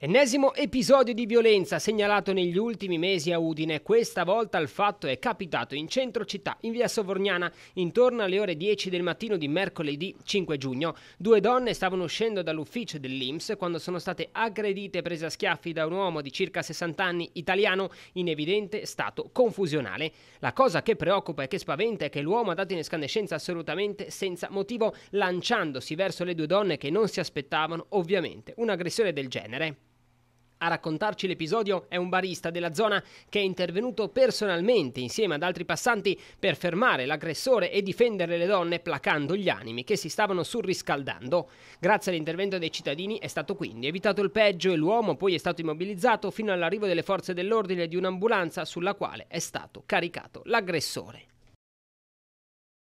Ennesimo episodio di violenza segnalato negli ultimi mesi a Udine. Questa volta il fatto è capitato in centro città, in via Sovorniana, intorno alle ore 10 del mattino di mercoledì 5 giugno. Due donne stavano uscendo dall'ufficio dell'Inps quando sono state aggredite e prese a schiaffi da un uomo di circa 60 anni italiano in evidente stato confusionale. La cosa che preoccupa e che spaventa è che l'uomo ha dato in escandescenza assolutamente senza motivo, lanciandosi verso le due donne che non si aspettavano ovviamente un'aggressione del genere. A raccontarci l'episodio è un barista della zona che è intervenuto personalmente insieme ad altri passanti per fermare l'aggressore e difendere le donne placando gli animi che si stavano surriscaldando. Grazie all'intervento dei cittadini è stato quindi evitato il peggio e l'uomo poi è stato immobilizzato fino all'arrivo delle forze dell'ordine di un'ambulanza sulla quale è stato caricato l'aggressore.